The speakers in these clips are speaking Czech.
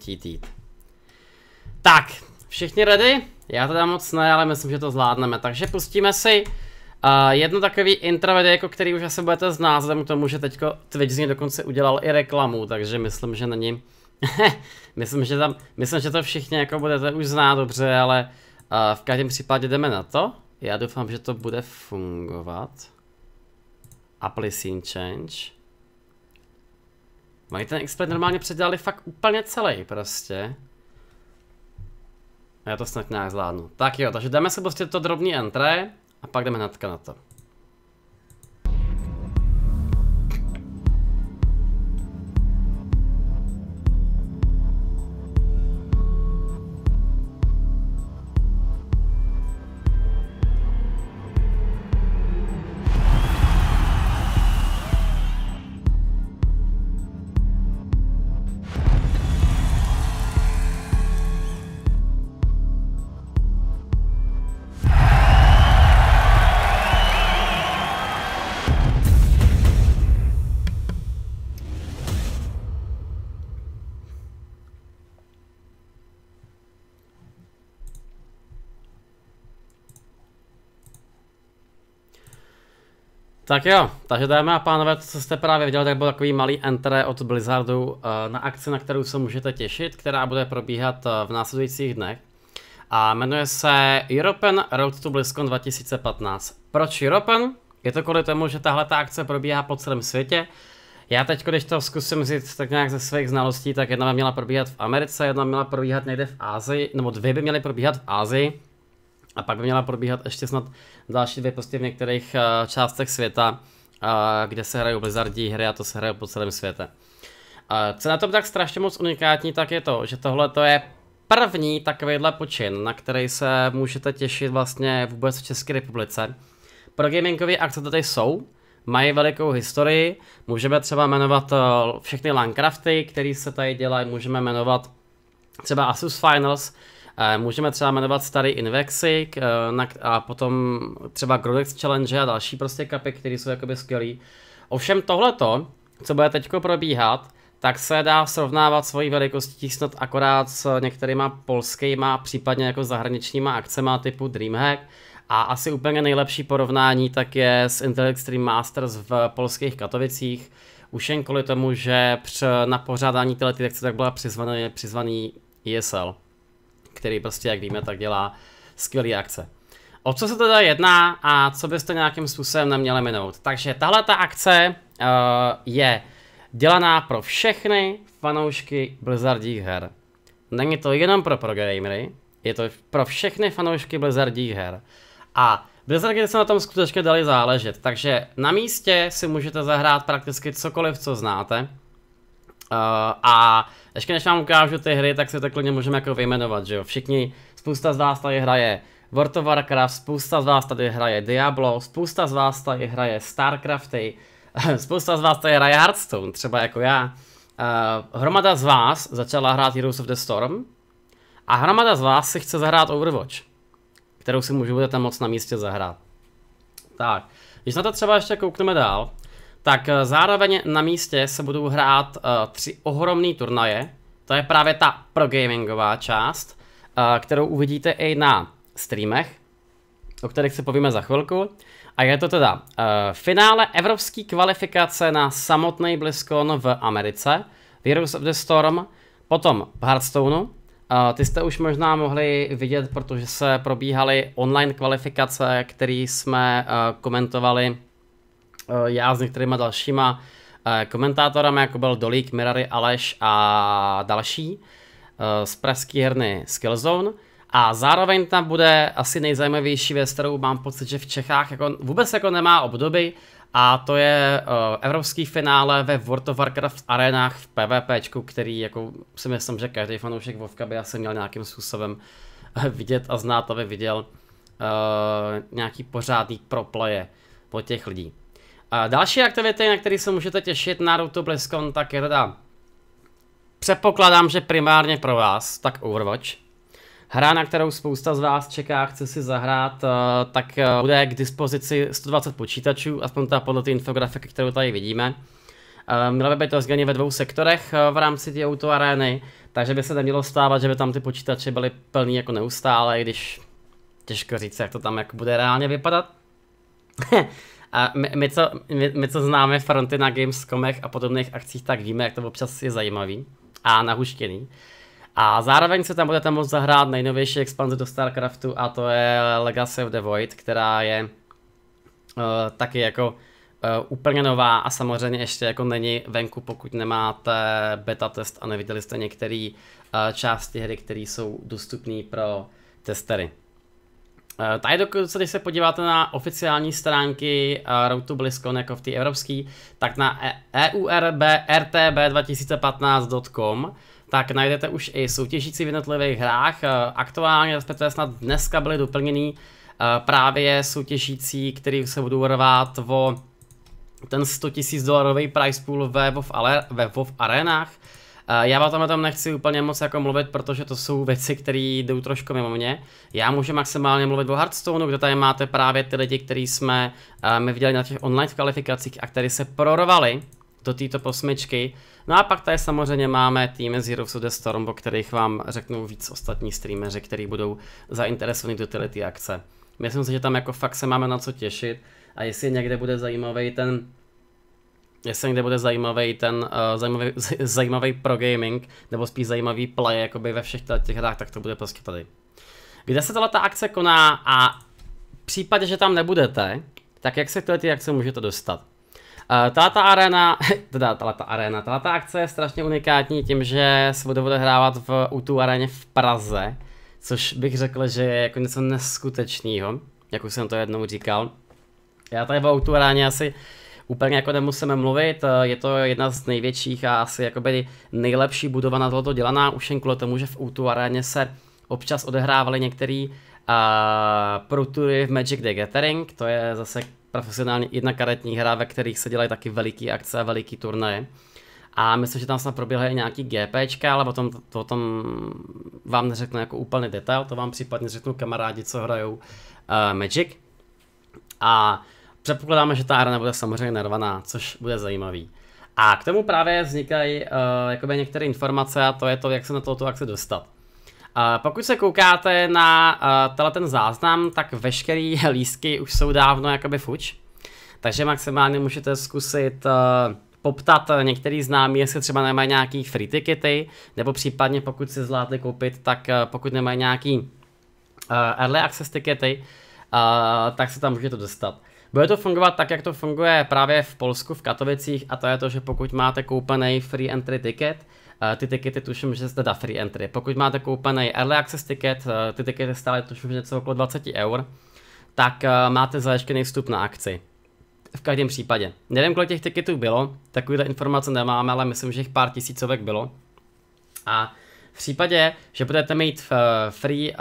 chtít jít. Tak, všichni ready? Já teda moc ne, ale myslím, že to zvládneme. Takže pustíme si uh, jedno takový intro video, jako který už asi budete znát, vzhledem k tomu, že teďko Twitch z něj dokonce udělal i reklamu, takže myslím, že není... myslím, že tam, myslím, že to všichni jako budete už znát dobře, ale uh, v každém případě jdeme na to. Já doufám, že to bude fungovat. Apply scene change. Mají ten exploit normálně předělali fakt úplně celý prostě. Já to snad nějak zvládnu. Tak jo, takže dáme si prostě to drobný entré a pak jdeme hnedka na to. Tak jo, takže dáme a pánové, co jste právě viděli, tak byl takový malý entré od Blizzardu eh, na akci, na kterou se můžete těšit, která bude probíhat eh, v následujících dnech. A jmenuje se European Road to BlizzCon 2015. Proč European? Je to kvůli tomu, že tahle ta akce probíhá po celém světě. Já teď, když to zkusím říct tak nějak ze svých znalostí, tak jedna by měla probíhat v Americe, jedna by měla probíhat někde v Ázii, nebo dvě by měly probíhat v Ázii a pak by měla probíhat ještě snad další dvě prostě v některých eh, částech světa, eh, kde se hrají Blizzardí hry a to se hraje po celém světě. Eh, co na tom tak strašně moc unikátní, tak je to, že tohle to je první takovýhle počin, na který se můžete těšit vlastně vůbec v České republice. Pro gamingové akce to tady jsou, mají velikou historii, můžeme třeba jmenovat všechny Landcrafty, které se tady dělají, můžeme jmenovat třeba Asus Finals, Eh, můžeme třeba jmenovat starý Invexik eh, a potom třeba Grodex Challenge a další prostě kapy, které jsou jakoby skvělý. Ovšem tohleto, co bude teď probíhat, tak se dá srovnávat svojí velikostí snad akorát s některýma polskýma, případně jako zahraničníma akcema typu Dreamhack. A asi úplně nejlepší porovnání tak je s Intel Extreme Masters v polských Katovicích, už jen kvůli tomu, že při, na pořádání této akce tak byla přizvaný, přizvaný ESL který prostě, jak víme, tak dělá skvělé akce. O co se teda jedná a co byste nějakým způsobem neměli minout? Takže tahle ta akce uh, je dělaná pro všechny fanoušky Blizzardích her. Není to jenom pro progamery, je to pro všechny fanoušky Blizzardích her. A Blizzard se na tom skutečně dali záležet, takže na místě si můžete zahrát prakticky cokoliv, co znáte. Uh, a ještě než vám ukážu ty hry, tak se to klidně můžeme jako vyjmenovat, že jo. Všichni, spousta z vás tady hraje World of Warcraft, spousta z vás tady hraje Diablo, spousta z vás tady hraje Starcrafty, spousta z vás tady hraje Hearthstone, třeba jako já. Uh, hromada z vás začala hrát Heroes of the Storm a hromada z vás si chce zahrát Overwatch, kterou si můžu tam moc na místě zahrát. Tak, když na to třeba ještě koukneme dál, tak eh, zároveň na místě se budou hrát eh, tři ohromné turnaje. To je právě ta progamingová část, eh, kterou uvidíte i na streamech, o kterých se povíme za chvilku. A je to teda uh, finále evropské kvalifikace na samotný BlizzCon v Americe, Virus of the Storm, potom v Hearthstoneu, Uh, ty jste už možná mohli vidět, protože se probíhaly online kvalifikace, které jsme uh, komentovali Eh, já s některýma dalšíma eh, komentátorama, jako byl Dolík, Mirary, Aleš a další eh, z pražské herny Skillzone. A zároveň tam bude asi nejzajímavější věc, kterou mám pocit, že v Čechách jako vůbec jako nemá obdoby, a to je uh, evropský finále ve World of Warcraft arenách v PvP, který jako si myslím, že každý fanoušek Vovka by asi měl nějakým způsobem vidět a znát, aby viděl uh, nějaký pořádný proplaje po těch lidí. A další aktivity, na které se můžete těšit na Routu BlizzCon, tak je teda přepokládám, že primárně pro vás, tak Overwatch. Hra, na kterou spousta z vás čeká, chce si zahrát, eh, tak eh, bude k dispozici 120 počítačů, aspoň ta podle té infografiky, kterou tady vidíme. Eh, mělo by být rozdělení ve dvou sektorech v rámci té auto arény, takže by se nemělo stávat, že by tam ty počítače byly plný jako neustále, i když těžko říct, jak to tam jak bude reálně vypadat. A my, my, co, my, my, co známe fronty na Gamescomech a podobných akcích, tak víme, jak to občas je zajímavý a nahuštěný. A zároveň se tam budete moct zahrát nejnovější expanze do StarCraftu a to je Legacy of the Void, která je uh, taky jako uh, úplně nová a samozřejmě ještě jako není venku, pokud nemáte beta test a neviděli jste některé uh, části hry, které jsou dostupné pro testery. Eh, tady dokud když se podíváte na oficiální stránky eh, Road to BlizzCon jako v té evropské, tak na eurb.rtb2015.com e tak najdete už i soutěžící v jednotlivých hrách. Eh, aktuálně, respektive snad dneska byly doplněný právě soutěžící, který se budou rvát o ten 100 000 dolarový price pool ve WoW, ale, ve WoW arenách. Já o tomhle tom nechci úplně moc jako mluvit, protože to jsou věci, které jdou trošku mimo mě. Já můžu maximálně mluvit o Hearthstoneu, kde tady máte právě ty lidi, kteří jsme my viděli na těch online kvalifikacích a kteří se prorovali, do této posmičky. No a pak tady samozřejmě máme týmy z Heroes of the Storm, o kterých vám řeknou víc ostatní streameři, kteří budou zainteresovaní do tyhle ty akce. Myslím si, že tam jako fakt se máme na co těšit a jestli někde bude zajímavý ten jestli někde bude zajímavý ten uh, eh, zajímavý, zajímavý pro gaming, nebo spíš zajímavý play jakoby ve všech těch hrách, tak to bude prostě tady. Kde se tato akce koná a v případě, že tam nebudete, tak jak se k ty akce můžete dostat? Uh, tato arena, teda tato arena, tato akce je strašně unikátní tím, že se bude hrávat v U2 aréně v Praze, což bych řekl, že je jako něco neskutečného, jak už jsem to jednou říkal. Já tady v U2 aréně asi Úplně jako nemusíme mluvit, eh, je to jedna z největších a asi jakoby nejlepší budova na tohoto dělaná, už jen kvůli tomu, že v u aréně se občas odehrávaly některé uh, eh, protury v Magic the Gathering, to je zase profesionální jedna karetní hra, ve kterých se dělají taky veliký akce a veliký turnaje. A myslím, že tam snad proběhly i nějaký GPčka, ale potom, to, tom vám neřeknu jako úplný detail, to vám případně řeknu kamarádi, co hrajou uh, Magic. A Předpokládáme, že ta arena bude samozřejmě narvaná, což bude zajímavý. A k tomu právě vznikají uh, jakoby některé informace a to je to, jak se na toto akci dostat. Uh, pokud se koukáte na uh, tenhle ten záznam, tak veškeré lísky už jsou dávno jakoby fuč. Takže maximálně můžete zkusit uh, poptat některý známý, jestli třeba nemají nějaký free tickety, nebo případně pokud si zvládli koupit, tak uh, pokud nemají nějaký uh, early access tickety, uh, tak se tam můžete dostat. Bude to fungovat tak, jak to funguje právě v Polsku, v Katovicích, a to je to, že pokud máte koupený free entry ticket, eh, ty tikety tuším, že jste da free entry. Pokud máte koupený early access ticket, eh, ty tikety stále tuším, že něco okolo 20 eur, tak eh, máte zajištěný vstup na akci. V každém případě. Nevím, kolik těch tiketů bylo, takovýhle informace nemáme, ale myslím, že jich pár tisícovek bylo. A případě, že budete mít uh, free, uh,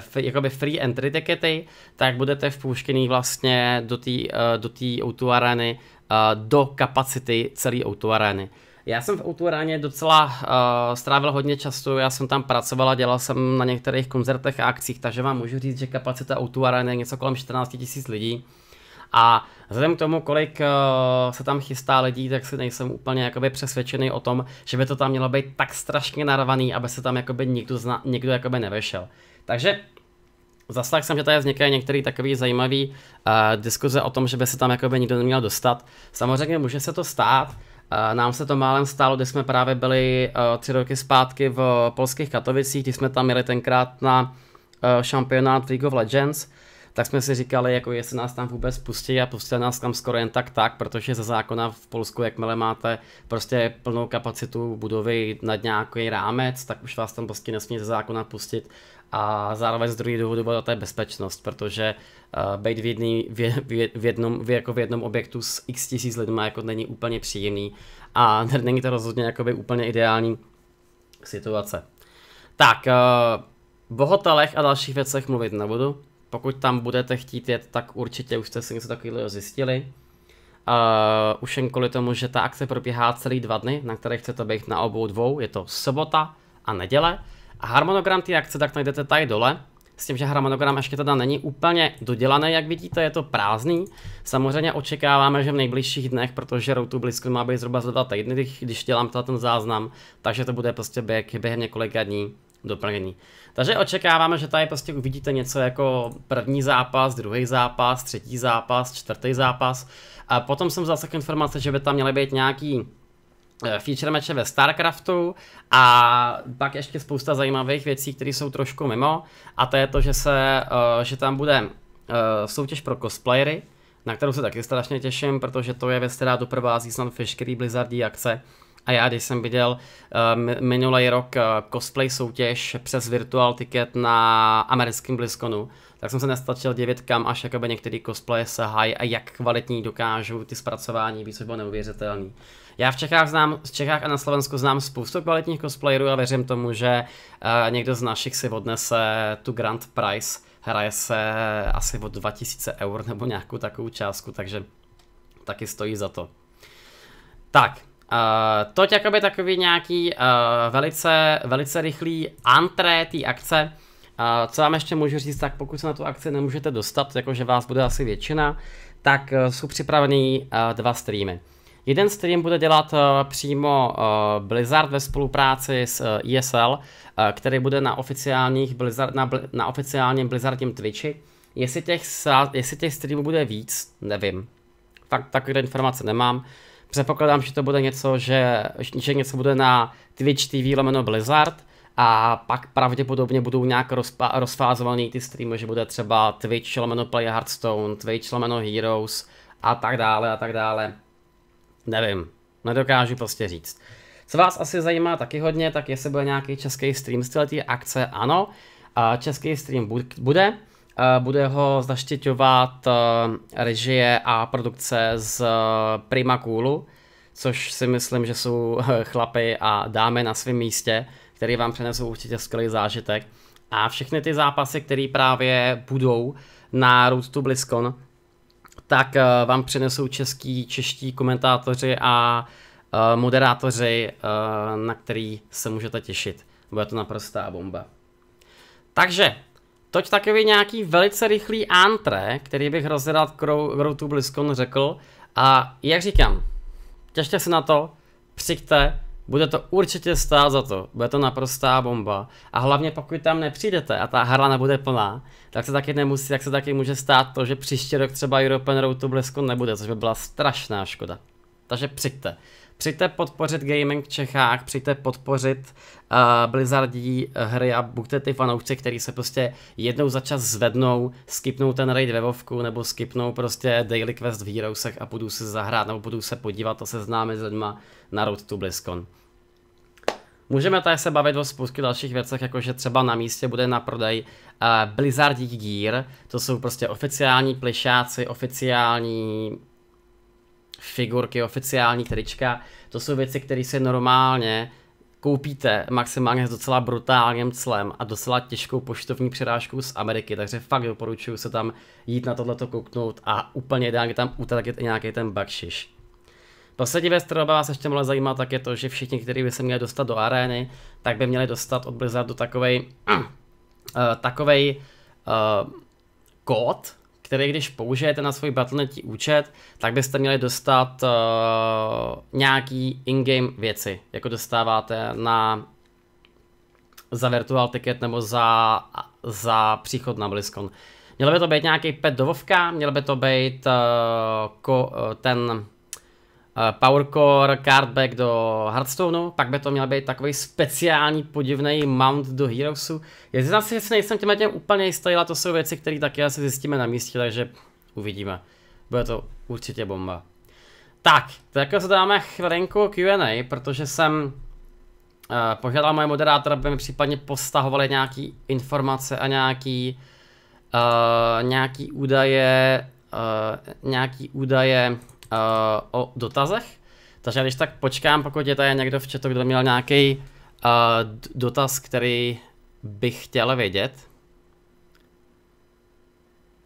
free, jakoby free entry tickety, tak budete vpouštěný vlastně do té uh, O2 areny, uh, do kapacity celé O2 areny. Já jsem v O2 areně docela uh, strávil hodně času, já jsem tam pracoval a dělal jsem na některých koncertech a akcích, takže vám můžu říct, že kapacita O2 areny je něco kolem 14 000 lidí. A vzhledem k tomu, kolik eh, se tam chystá lidí, tak si nejsem úplně jakoby přesvědčený o tom, že by to tam mělo být tak strašně narvaný, aby se tam jakoby nikdo, zna, nikdo jakoby nevešel. Takže Zaslal jsem, že tady vznikají některé takové zajímavé uh, diskuze o tom, že by se tam jakoby nikdo neměl dostat. Samozřejmě může se to stát, uh, nám se to málem stalo, když jsme právě byli uh, tři roky zpátky v uh, polských Katovicích, když jsme tam měli tenkrát na uh, šampionát League of Legends, tak jsme si říkali, jako jestli nás tam vůbec pustí a pustili nás tam skoro jen tak tak, protože ze zákona v Polsku, jakmile máte prostě plnou kapacitu budovy nad nějaký rámec, tak už vás tam prostě nesmí ze zákona pustit a zároveň z druhé důvodu byla to je bezpečnost, protože uh, být v, jedný, v, v, jednom, v, jako v jednom objektu s x tisíc lidma jako není úplně příjemný a není to rozhodně jakoby úplně ideální situace. Tak, uh, eh, o hotelech a dalších věcech mluvit nebudu, pokud tam budete chtít jet, tak určitě už jste si něco takového zjistili. Uh, už jen kvůli tomu, že ta akce probíhá celý dva dny, na které chcete být na obou dvou, je to sobota a neděle. A harmonogram té akce tak najdete tady dole, s tím, že harmonogram ještě teda není úplně dodělaný, jak vidíte, je to prázdný. Samozřejmě očekáváme, že v nejbližších dnech, protože routu blízko má být zhruba za dva týdny, když dělám ten záznam, takže to bude prostě běh, během několika dní doplnění. Takže očekáváme, že tady prostě uvidíte něco jako první zápas, druhý zápas, třetí zápas, čtvrtý zápas. A potom jsem zase informace, že by tam měly být nějaký eh, feature meče ve StarCraftu a pak ještě spousta zajímavých věcí, které jsou trošku mimo a to je to, že, se, eh, že tam bude eh, soutěž pro cosplayery, na kterou se taky strašně těším, protože to je věc, která doprovází snad veškerý Blizzardí akce. A já, když jsem viděl uh, eh, minulý rok uh, cosplay soutěž přes virtual ticket na americkém Blizzconu, tak jsem se nestačil divit, kam až jakoby některý se hají a jak kvalitní dokážou ty zpracování být, což bylo neuvěřitelný. Já v Čechách, znám, v Čechách a na Slovensku znám spoustu kvalitních cosplayerů a věřím tomu, že uh, někdo z našich si odnese tu Grand Prize. Hraje se asi o 2000 eur nebo nějakou takovou částku, takže taky stojí za to. Tak, Uh, toť jakoby takový nějaký uh, velice, velice rychlý antré té akce. Uh, co vám ještě můžu říct, tak pokud se na tu akci nemůžete dostat, jakože vás bude asi většina, tak uh, jsou připravený uh, dva streamy. Jeden stream bude dělat uh, přímo uh, Blizzard ve spolupráci s uh, ESL, uh, který bude na, oficiálních Blizzard, na, na oficiálním Blizzardním Twitchi. Jestli těch, jestli těch streamů bude víc, nevím. Fakt takové informace nemám. Uh, Předpokládám, že to bude něco, že, že něco bude na Twitch TV lomeno Blizzard a pak pravděpodobně budou nějak rozpa, rozfázovaný ty streamy, že bude třeba Twitch lomeno Play Hearthstone, Twitch lomeno Heroes a tak dále a tak dále. Nevím, nedokážu prostě říct. Co vás asi zajímá taky hodně, tak jestli bude nějaký český stream z akce, ano, český stream bude, Eh, bude ho zaštěťovat eh, režie a produkce z eh, Prima Coolu, což si myslím, že jsou chlapy a dámy na svém místě, který vám přinesou určitě skvělý zážitek. A všechny ty zápasy, které právě budou na Road to BlizzCon, tak vám přinesou český, čeští komentátoři a moderátoři, na který se můžete těšit. Bude to naprostá bomba. Takže Toť takový nějaký velice rychlý antre, který bych hrozně rád k Routu BlizzCon řekl. A jak říkám, těšte se na to, přijďte, bude to určitě stát za to, bude to naprostá bomba. A hlavně pokud tam nepřijdete a ta hra nebude plná, tak se taky nemusí, tak se taky může stát to, že příští rok třeba European Road to BlizzCon nebude, což by byla strašná škoda. Takže přijďte. Přijďte podpořit gaming v Čechách, přijďte podpořit uh, eh, Blizzardí eh, hry a buďte ty fanoušci, který se prostě jednou za čas zvednou, skipnou ten raid ve Vovku nebo skipnou prostě daily quest v Heroesech a budou se zahrát nebo budou se podívat a seznámit s lidma na Road to BlizzCon. Můžeme tady se bavit o spoustě dalších věcech, jako že třeba na místě bude na prodej uh, eh, Blizzardí Gear, to jsou prostě oficiální plišáci, oficiální figurky, oficiální trička, to jsou věci, které si normálně koupíte maximálně s docela brutálním clem a docela těžkou poštovní přirážkou z Ameriky, takže fakt doporučuju se tam jít na tohleto kouknout a úplně ideálně tam utratit i nějaký ten bakšiš. Poslední věc, která vás ještě mohla zajímat, tak je to, že všichni, kteří by se měli dostat do arény, tak by měli dostat od Blizzardu takovej, uh, takovej uh, kód, který když použijete na svůj Battle.net účet, tak byste měli dostat uh, nějaký in-game věci, jako dostáváte na za virtual ticket nebo za, za příchod na BlizzCon. Mělo by to být nějaký pet dovovka, Mělo měl by to být uh, ko, uh, ten Eh, Powercore cardback do Hearthstoneu, pak by to měl být takový speciální podivný mount do Heroesu. to si jestli nejsem těm těm úplně jistý, ale to jsou věci, které taky asi zjistíme na místě, takže uvidíme. Bude to určitě bomba. Tak, takhle jako se dáme chvilinku Q&A, protože jsem uh, požádal moje moderátora, aby mi případně postahovali nějaký informace a nějaký, uh, nějaký údaje, uh, nějaký údaje o dotazech. Takže když tak počkám, pokud je tady někdo v chatu, kdo měl nějaký uh, dotaz, který bych chtěl vědět.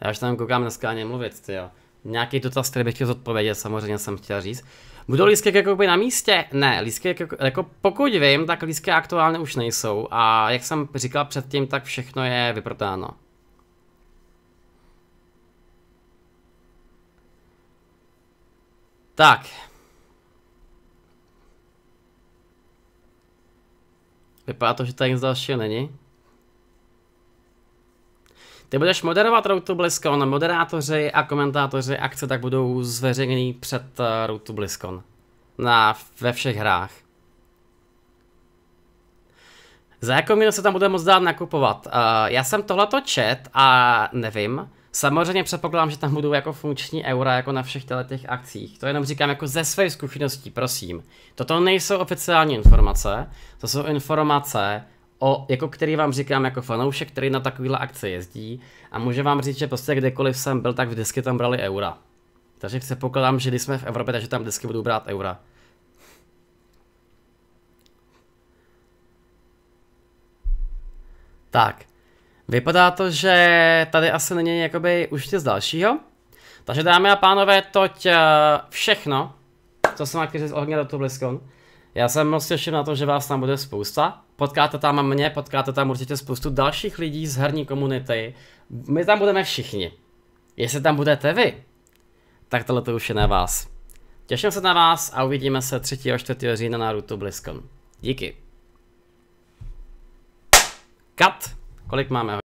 Já už tam koukám dneska ani mluvit, jo. Nějaký dotaz, který bych chtěl zodpovědět, samozřejmě jsem chtěl říct. Budou lísky jakoby na místě? Ne, lísky jako pokud vím, tak lísky aktuálně už nejsou a jak jsem říkal předtím, tak všechno je vyprotáno. Tak. Vypadá to, že tady nic dalšího není. Ty budeš moderovat Routu BlizzCon, moderátoři a komentátoři akce tak budou zveřejněni před eh, Routu BlizzCon. Na, ve všech hrách. Za jakou míru se tam bude moc dát nakupovat? Uh, já jsem tohleto čet a nevím. Samozřejmě předpokládám, že tam budou jako funkční eura jako na všech těch akcích. To jenom říkám jako ze své zkušeností, prosím. Toto nejsou oficiální informace, to jsou informace, o, jako který vám říkám jako fanoušek, který na takovýhle akce jezdí a může vám říct, že prostě kdekoliv jsem byl, tak vždycky tam brali eura. Takže předpokládám, že když jsme v Evropě, takže tam vždycky budou brát eura. Tak. Vypadá to, že tady asi není jakoby už nic dalšího. Takže dámy a pánové, toť eh, všechno, co jsem chtěl říct ohledně do BlizzCon. Já jsem moc těším na to, že vás tam bude spousta. Potkáte tam mě, potkáte tam určitě spoustu dalších lidí z herní komunity. My tam budeme všichni. Jestli tam budete vy, tak tohle to už je na vás. Těším se na vás a uvidíme se 3. a 4. října na Routu BlizzCon. Díky. Cut! Kolik máme